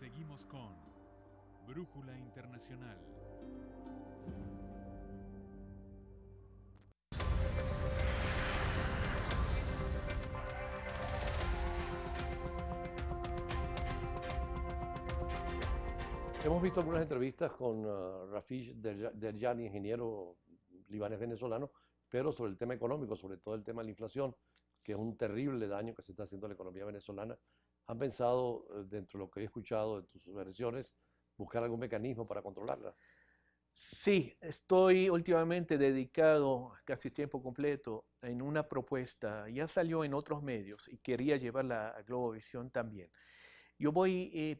Seguimos con Brújula Internacional. Hemos visto algunas entrevistas con uh, del Rafish ingeniero libanés venezolano, pero sobre el tema económico, sobre todo el tema de la inflación, que es un terrible daño que se está haciendo a la economía venezolana ¿Han pensado, eh, dentro de lo que he escuchado de tus versiones, buscar algún mecanismo para controlarla? Sí, estoy últimamente dedicado casi tiempo completo en una propuesta, ya salió en otros medios y quería llevarla a Globovisión también. Yo voy eh,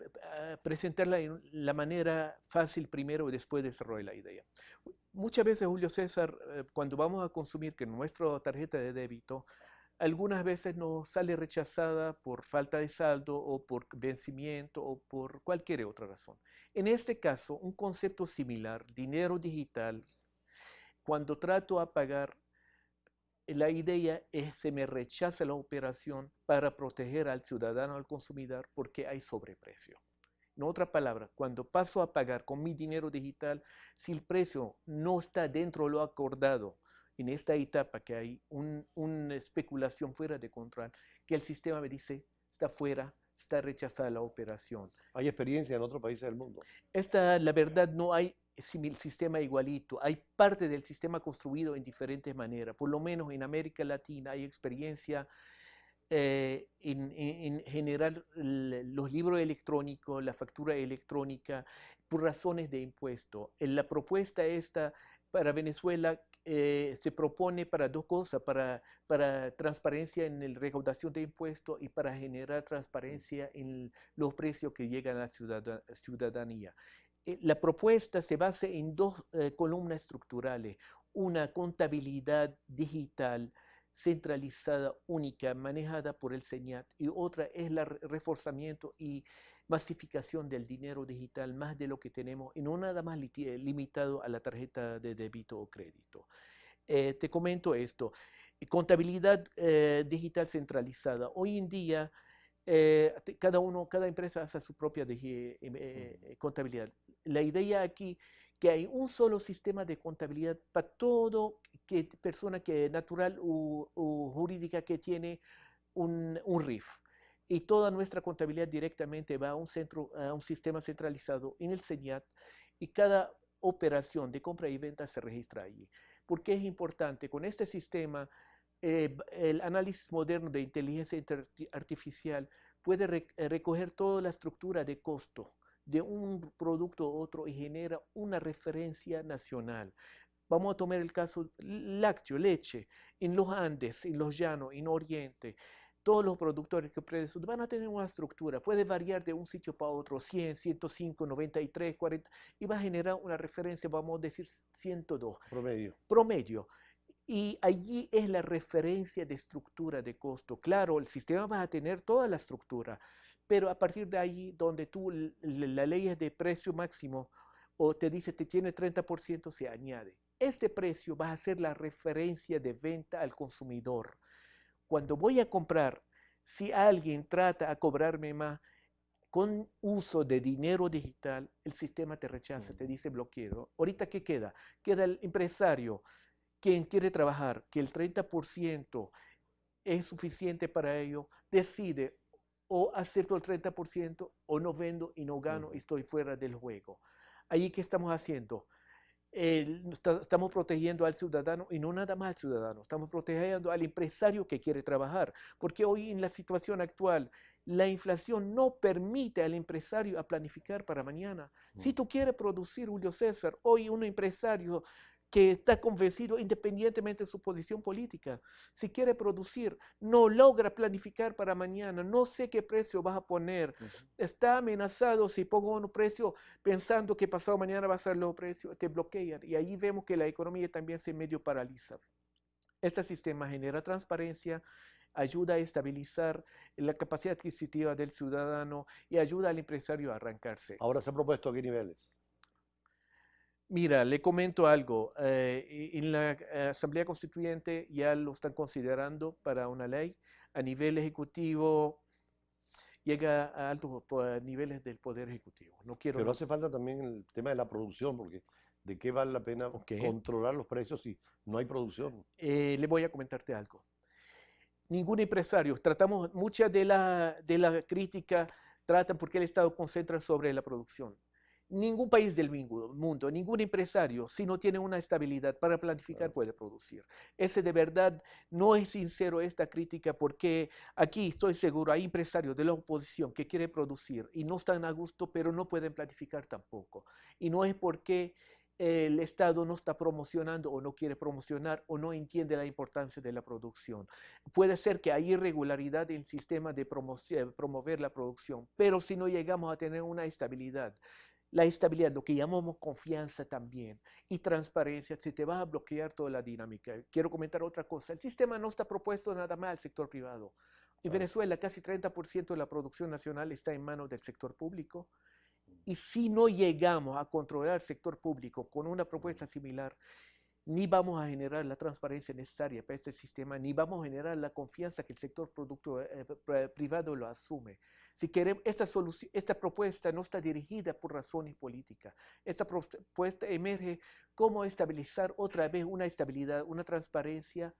a presentarla en la manera fácil primero y después desarrollo la idea. Muchas veces, Julio César, eh, cuando vamos a consumir que nuestra tarjeta de débito, algunas veces no sale rechazada por falta de saldo o por vencimiento o por cualquier otra razón. En este caso, un concepto similar, dinero digital, cuando trato a pagar, la idea es se me rechaza la operación para proteger al ciudadano, al consumidor, porque hay sobreprecio. En otra palabra cuando paso a pagar con mi dinero digital, si el precio no está dentro de lo acordado, en esta etapa que hay una especulación fuera de control, que el sistema me dice, está fuera, está rechazada la operación. ¿Hay experiencia en otros países del mundo? Esta, la verdad, no hay sistema igualito. Hay parte del sistema construido en diferentes maneras. Por lo menos en América Latina hay experiencia eh, en, en, generar los libros electrónicos, la factura electrónica, por razones de impuesto. la propuesta esta para Venezuela eh, se propone para dos cosas, para, transparencia en la recaudación de impuestos y para generar transparencia en los precios que llegan a la ciudadanía. Eh, la propuesta se basa en dos eh, columnas estructurales, una contabilidad digital centralizada, única, manejada por el CENIAT, y otra es el reforzamiento y masificación del dinero digital, más de lo que tenemos, y no nada más limitado a la tarjeta de débito o crédito. Eh, te comento esto, contabilidad eh, digital centralizada. Hoy en día, eh, cada uno, cada empresa hace su propia em, contabilidad. La idea aquí que hay un solo sistema de contabilidad para todo persona que natural o, jurídica que tiene un, RIF. Y toda nuestra contabilidad directamente va a un, centro, a un sistema centralizado en el CENIAT y cada operación de compra y venta se registra allí. ¿Por qué es importante? Con este sistema, eh, el análisis moderno de inteligencia artificial puede eh, recoger toda la estructura de costo de un producto a otro y genera una referencia nacional. Vamos a tomar el caso lácteo, leche, en los Andes, en los llanos, en Oriente. Todos los productores que producen van a tener una estructura, puede variar de un sitio para otro, 100, 105, 93, 40, y va a generar una referencia, vamos a decir 102. Promedio. Promedio. Y allí es la referencia de estructura de costo. Claro, el sistema va a tener toda la estructura, pero a partir de ahí, donde tú la ley es de precio máximo o te dice te tiene 30%, se añade. Este precio va a ser la referencia de venta al consumidor. Cuando voy a comprar, si alguien trata a cobrarme más, con uso de dinero digital, el sistema te rechaza, te dice bloqueo. Ahorita, ¿qué queda? Queda el empresario quien quiere trabajar, que el 30% es suficiente para ello, decide o acepto el 30% o no vendo y no gano y estoy fuera del juego. Ahí, ¿qué estamos haciendo. estamos protegiendo al ciudadano y no nada más al ciudadano, estamos protegiendo al empresario que quiere trabajar, porque hoy en la situación actual la inflación no permite al empresario a planificar para mañana. Si tú quieres producir, Julio César, hoy un empresario que está convencido independientemente de su posición política. Si quiere producir, no logra planificar para mañana, no sé qué precio vas a poner, está amenazado si pongo un precio pensando que pasado mañana va a ser los precio, te bloquean y ahí vemos que la economía también se medio paraliza. Este sistema genera transparencia, ayuda a estabilizar la capacidad adquisitiva del ciudadano y ayuda al empresario a arrancarse. Ahora se ha propuesto qué niveles. Mira, le comento algo. Eh, en la eh, Asamblea Constituyente ya lo están considerando para una ley. A nivel ejecutivo llega a altos niveles del Poder Ejecutivo. No quiero Pero hace falta también el tema de la producción, porque ¿de qué vale la pena controlar los precios si no hay producción? Eh, le voy a comentarte algo. Ningún empresario, tratamos, muchas de las de la crítica tratan porque el Estado concentra sobre la producción Ningún país del mundo, ningún empresario, si no tiene una estabilidad para planificar, puede producir. Ese de verdad no es sincero esta crítica porque aquí estoy seguro hay empresarios de la oposición que quieren producir y no están a gusto, pero no pueden planificar tampoco. Y no es porque el Estado no está promocionando o no quiere promocionar o no entiende la importancia de la producción. Puede ser que hay irregularidad en el sistema de promover la producción, pero si no llegamos a tener una estabilidad la estabilidad, lo que llamamos confianza también, y transparencia, Si te vas a bloquear toda la dinámica. Quiero comentar otra cosa. El sistema no está propuesto nada más al sector privado. En Venezuela casi 30% de la producción nacional está en manos del sector público. Y si no llegamos a controlar el sector público con una propuesta similar, ni vamos a generar la transparencia necesaria para este sistema, ni vamos a generar la confianza que el sector producto, eh, eh, eh, privado lo asume. Si queremos, esta, esta propuesta no está dirigida por razones políticas. Esta propuesta emerge como estabilizar otra vez una estabilidad, una transparencia,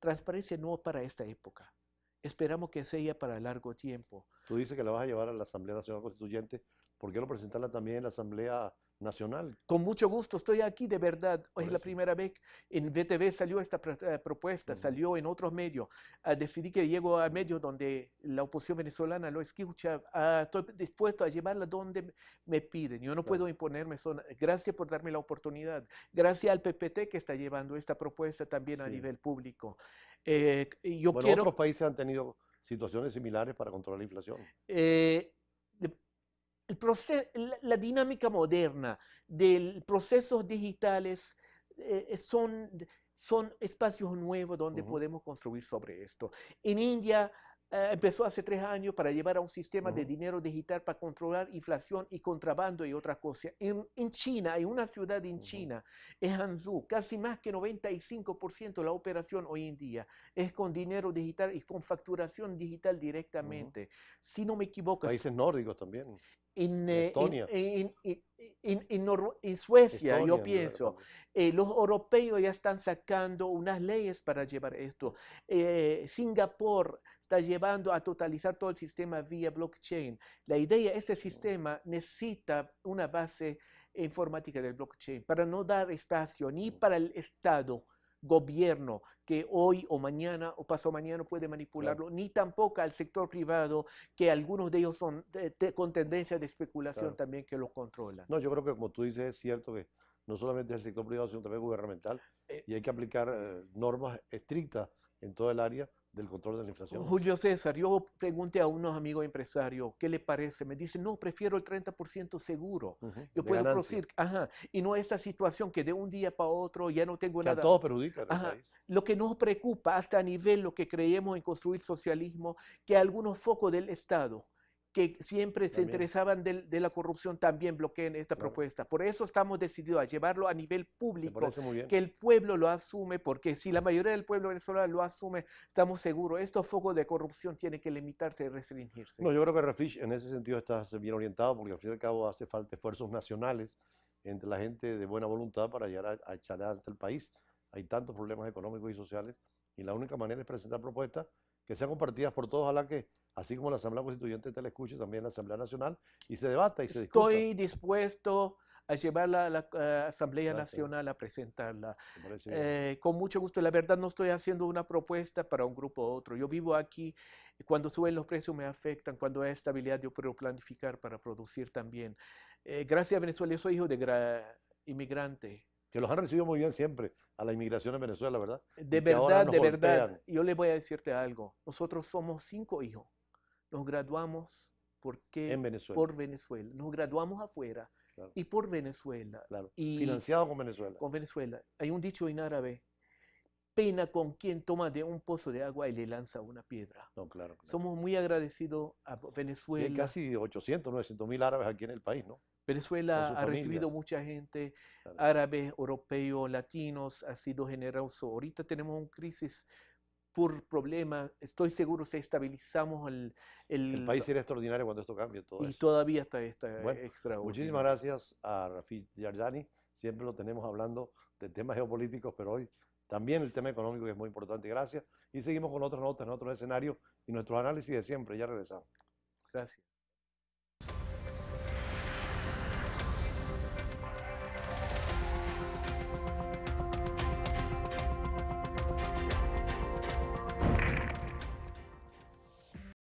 transparencia no para esta época. Esperamos que sea para largo tiempo. Tú dices que la vas a llevar a la Asamblea Nacional Constituyente ¿por qué no presentarla también en la Asamblea Nacional? Con mucho gusto, estoy aquí de verdad. Hoy es la primera vez en VTV salió esta eh, propuesta, salió en otros medios. Ah, decidí que llego a medios donde la oposición venezolana lo escucha. Ah, estoy dispuesto a llevarla donde me piden. Yo no puedo imponerme. Son... Gracias por darme la oportunidad. Gracias al PPT que está llevando esta propuesta también a nivel público. Eh, yo otros países han tenido situaciones similares para controlar la inflación. Eh, la, dinámica moderna de procesos digitales eh, eh, son, son espacios nuevos donde podemos construir sobre esto. En India eh, empezó hace tres años para llevar a un sistema de dinero digital para controlar inflación y contrabando y otras cosas. En, China, hay una ciudad en China, en Hanzhou, casi más que 95% de la operación hoy en día es con dinero digital y con facturación digital directamente. Si no me equivoco. Países nórdicos también en, Suecia, yo pienso, eh, los europeos ya están sacando unas leyes para llevar esto. Eh, Singapur está llevando a totalizar todo el sistema vía blockchain. La idea, es ese sistema necesita una base informática del blockchain para no dar espacio ni mm. para el Estado gobierno que hoy o mañana o paso mañana puede manipularlo, ni tampoco al sector privado, que algunos de ellos son con tendencia de especulación también que lo controlan. No, yo creo que como tú dices es cierto que no solamente el sector privado, sino también gubernamental, eh, y hay que aplicar eh, normas estrictas en todo el área del control de la inflación. Julio César, yo pregunté a unos amigos empresarios, ¿qué le parece? Me dicen, no, prefiero el 30% seguro. yo puedo producir, ajá, y no esa situación que de un día para otro ya no tengo nada. A todos perjudica Lo que nos preocupa hasta a nivel lo que creemos en construir socialismo, que algunos focos del Estado que siempre se interesaban de, la corrupción también bloqueen esta propuesta. Por eso estamos decididos a llevarlo a nivel público, que el pueblo lo asume, porque si la mayoría del pueblo venezolano lo asume, estamos seguros, estos focos de corrupción tienen que limitarse y restringirse. No, yo creo que Rafish en ese sentido está bien orientado, porque al fin y al cabo hace falta esfuerzos nacionales entre la gente de buena voluntad para llegar a, echarle echar adelante el país. Hay tantos problemas económicos y sociales y la única manera es presentar propuestas que sean compartidas por todos, ojalá que así como la Asamblea Constituyente te la escuche, también la Asamblea Nacional, y se debata y se discuta. Estoy dispuesto a llevar la, la eh, Asamblea Nacional a presentarla. Eh, con mucho gusto. La verdad no estoy haciendo una propuesta para un grupo u otro. Yo vivo aquí. Cuando suben los precios me afectan. Cuando hay estabilidad yo puedo planificar para producir también. Eh, gracias Venezuela. Yo soy hijo de inmigrante que los han recibido muy bien siempre a la inmigración en Venezuela, ¿verdad? De verdad, de verdad. Yo les voy a decirte algo. Nosotros somos cinco hijos. Nos graduamos porque en Venezuela. por Venezuela. Nos graduamos afuera y por Venezuela. Claro. Y Financiado con Venezuela. Con Venezuela. Hay un dicho en árabe. Pena con quien toma de un pozo de agua y le lanza una piedra. No, claro, Somos muy agradecidos a Venezuela. hay casi 800, 900 mil árabes aquí en el país, ¿no? Venezuela ha recibido mucha gente, árabe, árabes, europeos, latinos, ha sido generoso. Ahorita tenemos una crisis por problemas. Estoy seguro si estabilizamos el, el... el país será extraordinario cuando esto cambie. Todo y todavía está, está bueno, Muchísimas gracias a Rafi Yardani. Siempre lo tenemos hablando de temas geopolíticos, pero hoy también el tema económico que es muy importante. Gracias. Y seguimos con otras notas en otro escenario y nuestro análisis de siempre. Ya regresamos. Gracias.